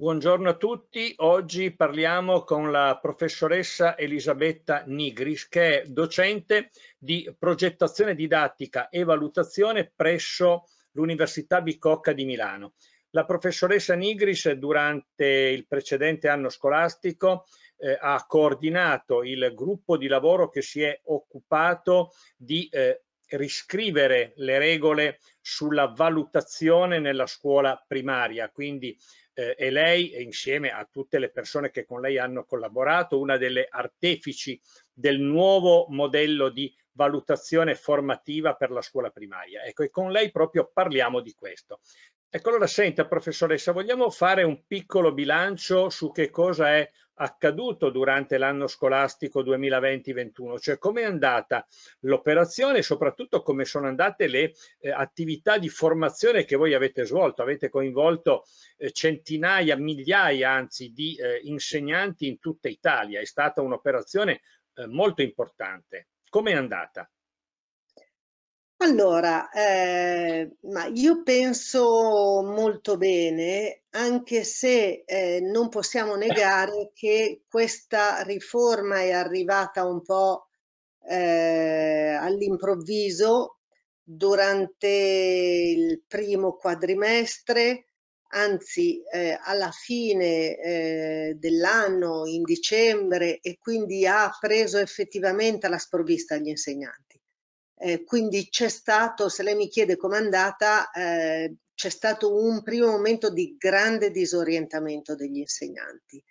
Buongiorno a tutti, oggi parliamo con la professoressa Elisabetta Nigris che è docente di progettazione didattica e valutazione presso l'Università Bicocca di Milano. La professoressa Nigris durante il precedente anno scolastico eh, ha coordinato il gruppo di lavoro che si è occupato di eh, riscrivere le regole sulla valutazione nella scuola primaria, quindi eh, è lei e insieme a tutte le persone che con lei hanno collaborato una delle artefici del nuovo modello di valutazione formativa per la scuola primaria. Ecco, e con lei proprio parliamo di questo. Ecco allora senta professoressa, vogliamo fare un piccolo bilancio su che cosa è accaduto durante l'anno scolastico 2020-21, cioè come è andata l'operazione e soprattutto come sono andate le eh, attività di formazione che voi avete svolto, avete coinvolto eh, centinaia, migliaia anzi di eh, insegnanti in tutta Italia, è stata un'operazione eh, molto importante. Come è andata? Allora, eh, ma io penso molto bene, anche se eh, non possiamo negare che questa riforma è arrivata un po' eh, all'improvviso durante il primo quadrimestre, anzi eh, alla fine eh, dell'anno, in dicembre, e quindi ha preso effettivamente la sprovvista agli insegnanti eh, quindi c'è stato, se lei mi chiede com'è andata, eh, c'è stato un primo momento di grande disorientamento degli insegnanti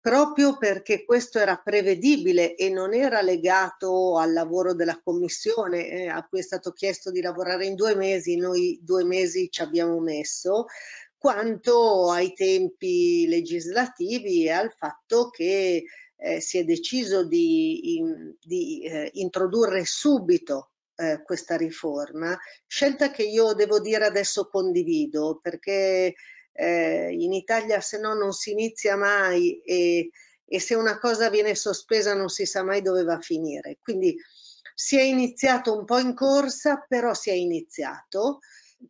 proprio perché questo era prevedibile e non era legato al lavoro della commissione eh, a cui è stato chiesto di lavorare in due mesi, noi due mesi ci abbiamo messo, quanto ai tempi legislativi e al fatto che eh, si è deciso di, in, di eh, introdurre subito eh, questa riforma, scelta che io devo dire adesso condivido perché eh, in Italia se no non si inizia mai e, e, se una cosa viene sospesa non si sa mai dove va a finire. Quindi si è iniziato un po' in corsa, però si è iniziato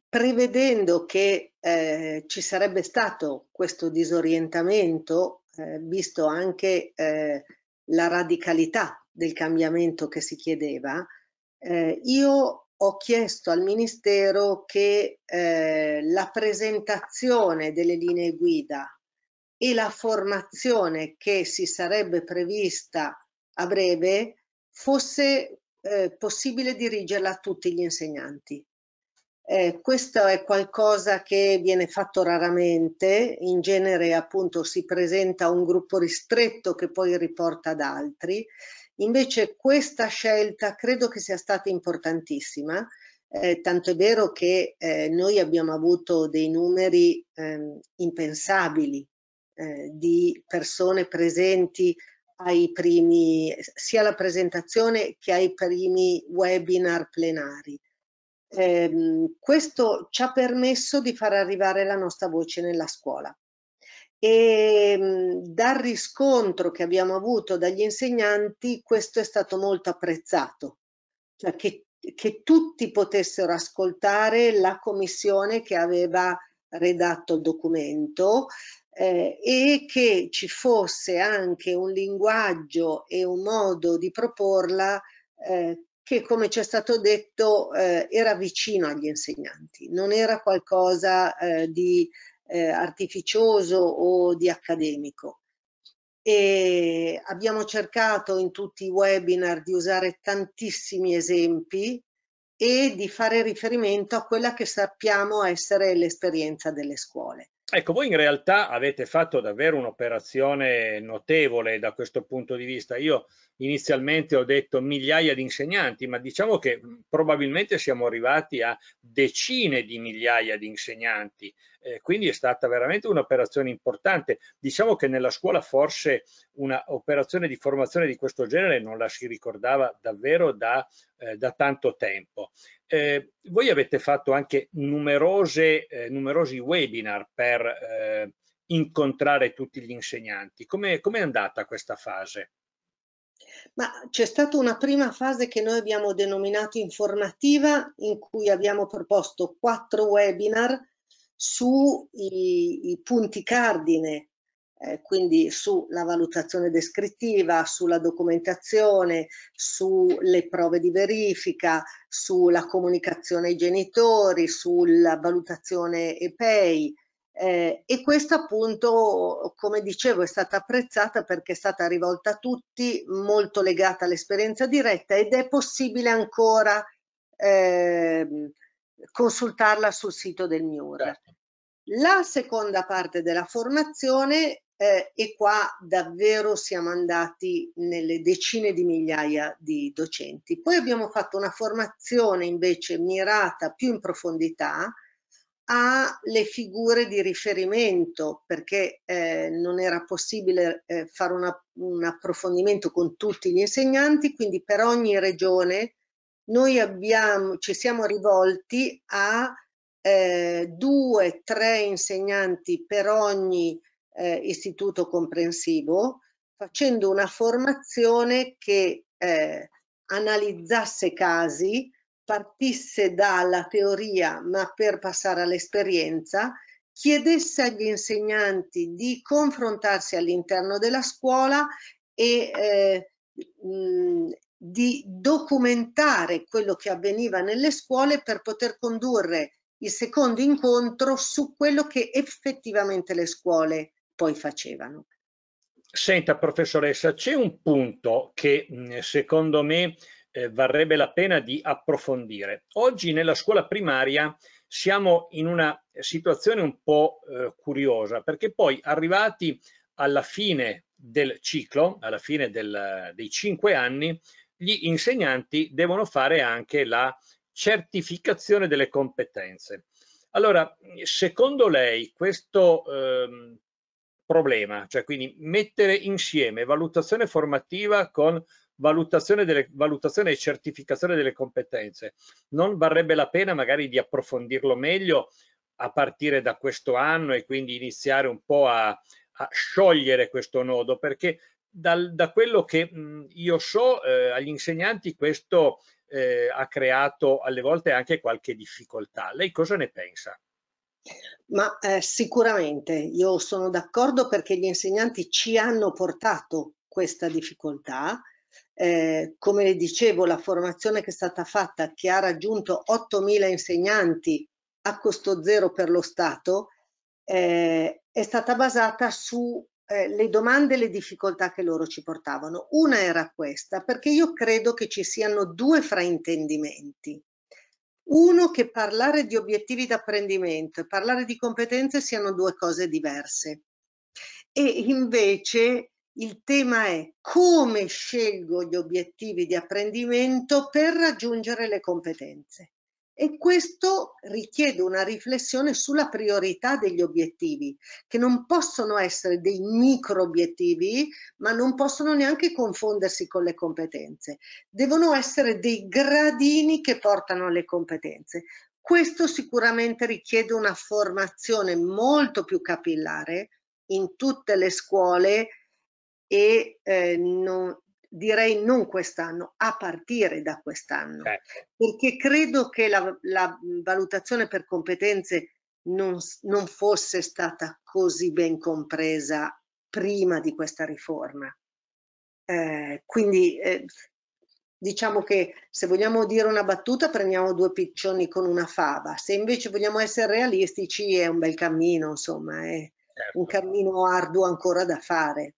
prevedendo che eh, ci sarebbe stato questo disorientamento, eh, visto anche eh, la radicalità del cambiamento che si chiedeva, eh, io ho chiesto al Ministero che eh, la presentazione delle linee guida e la formazione che si sarebbe prevista a breve fosse eh, possibile dirigerla a tutti gli insegnanti. Eh, questo è qualcosa che viene fatto raramente, in genere appunto si presenta un gruppo ristretto che poi riporta ad altri Invece questa scelta credo che sia stata importantissima, eh, tanto è vero che eh, noi abbiamo avuto dei numeri ehm, eh, impensabili di persone presenti ai primi, sia alla presentazione che ai primi webinar plenari. Ehm, questo ci ha permesso di far arrivare la nostra voce nella scuola e dal riscontro che abbiamo avuto dagli insegnanti questo è stato molto apprezzato, cioè che, che tutti potessero ascoltare la commissione che aveva redatto il documento eh, e che ci fosse anche un linguaggio e un modo di proporla eh, che come ci è stato detto eh, era vicino agli insegnanti, non era qualcosa eh, di eh, artificioso o di accademico. E abbiamo cercato in tutti i webinar di usare tantissimi esempi e di fare riferimento a quella che sappiamo essere l'esperienza delle scuole. Ecco, voi in realtà avete fatto davvero un'operazione notevole da questo punto di vista. Io inizialmente ho detto migliaia di insegnanti, ma diciamo che probabilmente siamo arrivati a decine di migliaia di insegnanti eh, quindi è stata veramente un'operazione importante. Diciamo che nella scuola forse un'operazione di formazione di questo genere non la si ricordava davvero da, eh, da tanto tempo. Eh, voi avete fatto anche numerose, eh, numerosi webinar per eh, incontrare tutti gli insegnanti. Come com è andata questa fase? Ma c'è stata una prima fase che noi abbiamo denominato informativa, in cui abbiamo proposto quattro webinar sui punti cardine, eh, quindi sulla valutazione descrittiva, sulla documentazione, sulle prove di verifica, sulla comunicazione ai genitori, sulla valutazione EPEI. Eh, e questa appunto, come dicevo, è stata apprezzata perché è stata rivolta a tutti, molto legata all'esperienza diretta ed è possibile ancora eh, consultarla sul sito del MIUR. Certo. La seconda parte della formazione, eh, e qua davvero siamo andati nelle decine di migliaia di docenti. Poi abbiamo fatto una formazione invece mirata più in profondità alle figure di riferimento, perché eh, non era possibile eh, fare una, un approfondimento con tutti gli insegnanti, quindi per ogni regione noi abbiamo, ci siamo rivolti a eh, due, tre insegnanti per ogni eh, istituto comprensivo, facendo una formazione che eh, analizzasse casi, partisse dalla teoria ma per passare all'esperienza, chiedesse agli insegnanti di confrontarsi all'interno della scuola e eh, mh, di documentare quello che avveniva nelle scuole per poter condurre il secondo incontro su quello che effettivamente le scuole poi facevano. Senta professoressa, c'è un punto che mm, secondo me eh, varrebbe la pena di approfondire. Oggi nella scuola primaria siamo in una situazione un po' eh, curiosa perché poi arrivati alla fine del ciclo, alla fine del, dei cinque anni, gli insegnanti devono fare anche la certificazione delle competenze. Allora, secondo lei questo ehm, problema, cioè quindi mettere insieme valutazione formativa con valutazione, delle, valutazione e certificazione delle competenze, non varrebbe la pena magari di approfondirlo meglio a partire da questo anno e quindi iniziare un po' a, a sciogliere questo nodo perché dal, da quello che mh, io so, eh, agli insegnanti questo eh, ha creato alle volte anche qualche difficoltà. Lei cosa ne pensa? Ma eh, sicuramente io sono d'accordo perché gli insegnanti ci hanno portato questa difficoltà. Eh, come le dicevo, la formazione che è stata fatta, che ha raggiunto 8.000 insegnanti a costo zero per lo Stato, eh, è stata basata su eh, le domande e le difficoltà che loro ci portavano. Una era questa, perché io credo che ci siano due fraintendimenti. Uno, che parlare di obiettivi d'apprendimento e parlare di competenze siano due cose diverse. E invece il tema è come scelgo gli obiettivi di apprendimento per raggiungere le competenze e questo richiede una riflessione sulla priorità degli obiettivi, che non possono essere dei micro obiettivi, ma non possono neanche confondersi con le competenze. Devono essere dei gradini che portano alle competenze. Questo sicuramente richiede una formazione molto più capillare in tutte le scuole e eh, non, direi non quest'anno, a partire da quest'anno, okay. Eh. perché credo che la, la valutazione per competenze non, non, fosse stata così ben compresa prima di questa riforma. Eh, quindi eh, diciamo che se vogliamo dire una battuta prendiamo due piccioni con una fava, se invece vogliamo essere realistici è un bel cammino, insomma, è certo. un cammino arduo ancora da fare.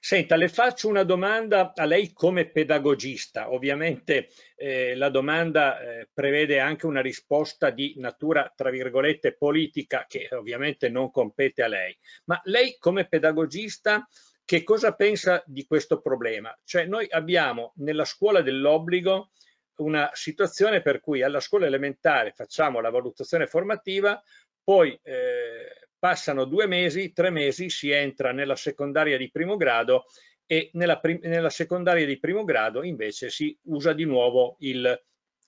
Senta, le faccio una domanda a lei come pedagogista. Ovviamente eh, la domanda eh, prevede anche una risposta di natura, tra virgolette, politica che ovviamente non compete a lei. Ma lei come pedagogista che cosa pensa di questo problema? Cioè noi abbiamo nella scuola dell'obbligo una situazione per cui alla scuola elementare facciamo la valutazione formativa, poi eh, Passano due mesi, tre mesi, si entra nella secondaria di primo grado e nella, nella secondaria di primo grado invece si usa di nuovo il,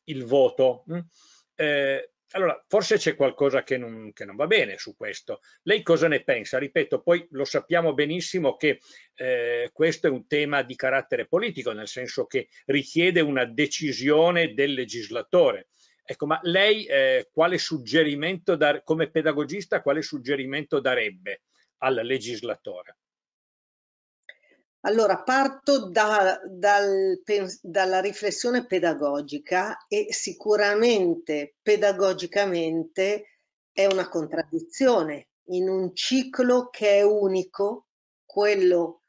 il voto. Mm? Eh, allora, forse c'è qualcosa che non, che non, va bene su questo. Lei cosa ne pensa? Ripeto, poi lo sappiamo benissimo che eh, questo è un tema di carattere politico, nel senso che richiede una decisione del legislatore. Ecco, ma lei eh, quale suggerimento, dar, come pedagogista, quale suggerimento darebbe al legislatore? Allora, parto da, dal, dalla riflessione pedagogica e sicuramente pedagogicamente è una contraddizione in un ciclo che è unico, quello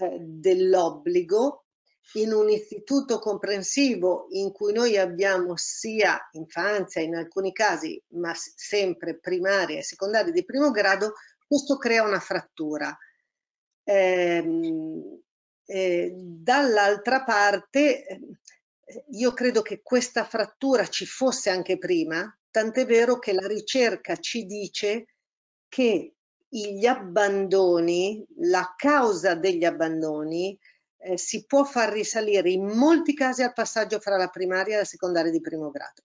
eh, dell'obbligo in un istituto comprensivo in cui noi abbiamo sia infanzia in alcuni casi, ma sempre primaria e secondaria di primo grado, questo crea una frattura. Eh, eh, dall'altra parte, ehm, io credo che questa frattura ci fosse anche prima, tant'è vero che la ricerca ci dice che gli abbandoni, la causa degli abbandoni, eh, si può far risalire in molti casi al passaggio fra la primaria e la secondaria di primo grado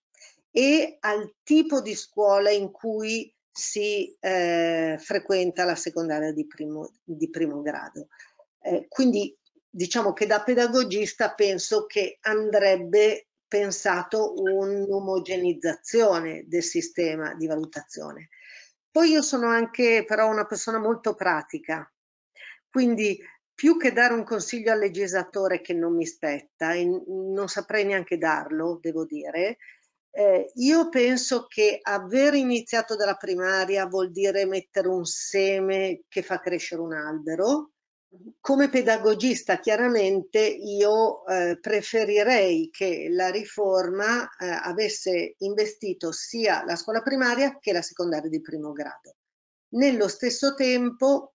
e al tipo di scuola in cui si eh, frequenta la secondaria di primo, di primo grado. Eh, quindi diciamo che da pedagogista penso che andrebbe pensato un'omogenizzazione del sistema di valutazione. Poi io sono anche però una persona molto pratica, quindi più che dare un consiglio al legislatore che non mi spetta, e non saprei neanche darlo, devo dire, eh, io penso che aver iniziato dalla primaria vuol dire mettere un seme che fa crescere un albero. Come pedagogista, chiaramente, io eh, preferirei che la riforma eh, avesse investito sia la scuola primaria che la secondaria di primo grado. Nello stesso tempo,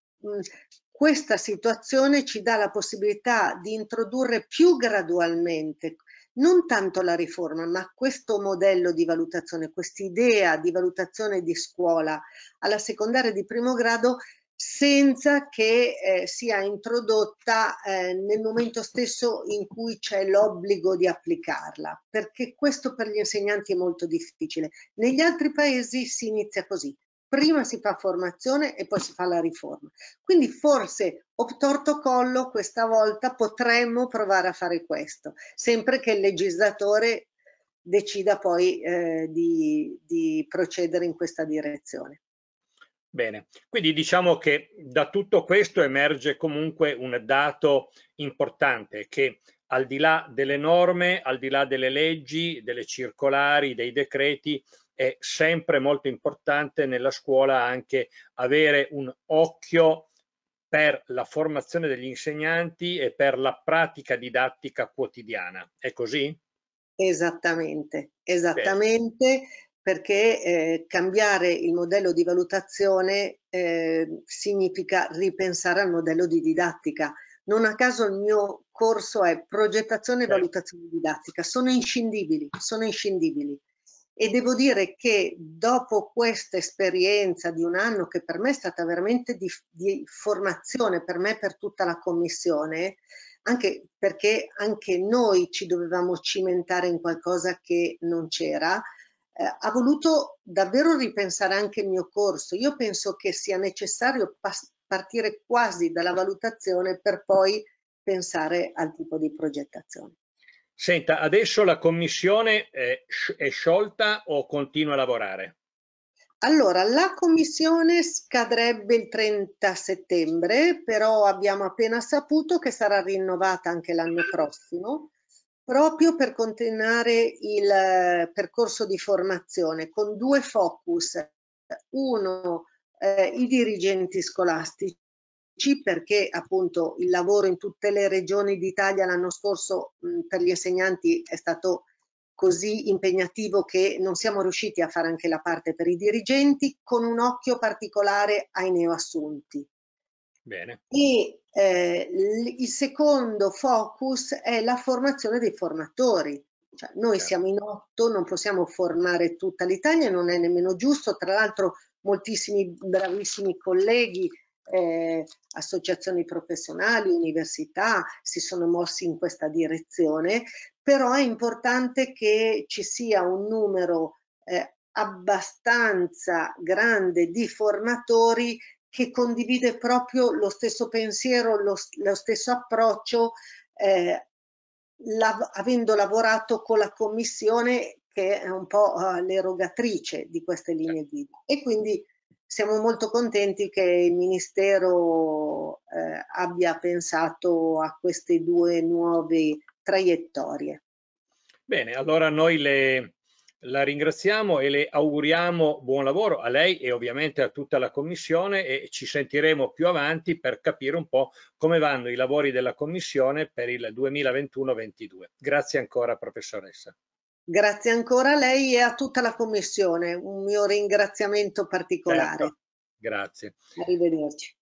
questa situazione ci dà la possibilità di introdurre più gradualmente non tanto la riforma, ma questo modello di valutazione, quest'idea di valutazione di scuola alla secondaria di primo grado senza che eh, sia introdotta eh, nel momento stesso in cui c'è l'obbligo di applicarla, perché questo per gli insegnanti è molto difficile. Negli altri paesi si inizia così, prima si fa formazione e poi si fa la riforma. Quindi forse obtorto collo questa volta potremmo provare a fare questo, sempre che il legislatore decida poi eh, di, di procedere in questa direzione. Bene, quindi diciamo che da tutto questo emerge comunque un dato importante che al di là delle norme, al di là delle leggi, delle circolari, dei decreti, è sempre molto importante nella scuola anche avere un occhio per la formazione degli insegnanti e per la pratica didattica quotidiana. È così? Esattamente, esattamente. Bene. perché eh, cambiare il modello di valutazione eh, significa ripensare al modello di didattica. Non a caso il mio corso è progettazione e certo. valutazione didattica, sono inscindibili, sono inscindibili e devo dire che dopo questa esperienza di un anno che per me è stata veramente di, di formazione, per me e per tutta la commissione, anche perché anche noi ci dovevamo cimentare in qualcosa che non c'era, eh, ha voluto davvero ripensare anche il mio corso. Io penso che sia necessario partire quasi dalla valutazione per poi pensare al tipo di progettazione. Senta, adesso la commissione è, sciolta o continua a lavorare? Allora, la commissione scadrebbe il 30 settembre, però abbiamo appena saputo che sarà rinnovata anche l'anno prossimo, proprio per continuare il eh, percorso di formazione con due focus. Uno, eh, i dirigenti scolastici perché appunto il lavoro in tutte le regioni d'Italia l'anno scorso mh, per gli insegnanti è stato così impegnativo che non siamo riusciti a fare anche la parte per i dirigenti con un occhio particolare ai neoassunti. Bene. E eh, il secondo focus è la formazione dei formatori. Cioè, noi certo. siamo in otto, non possiamo formare tutta l'Italia, non è nemmeno giusto. Tra l'altro moltissimi bravissimi colleghi eh, associazioni professionali, università si sono mossi in questa direzione, però è importante che ci sia un numero eh, abbastanza grande di formatori che condivide proprio lo stesso pensiero, lo, lo stesso approccio, eh, lav avendo lavorato con la commissione che è un po' eh, l'erogatrice di queste linee guida. E quindi siamo molto contenti che il Ministero eh, abbia pensato a queste due nuove traiettorie. Bene, allora noi le, la ringraziamo e le auguriamo buon lavoro a lei e ovviamente a tutta la Commissione e ci sentiremo più avanti per capire un po' come vanno i lavori della Commissione per il 2021-22. Grazie ancora professoressa. Grazie ancora a lei e a tutta la Commissione. Un mio ringraziamento particolare. Certo. Grazie. Arrivederci.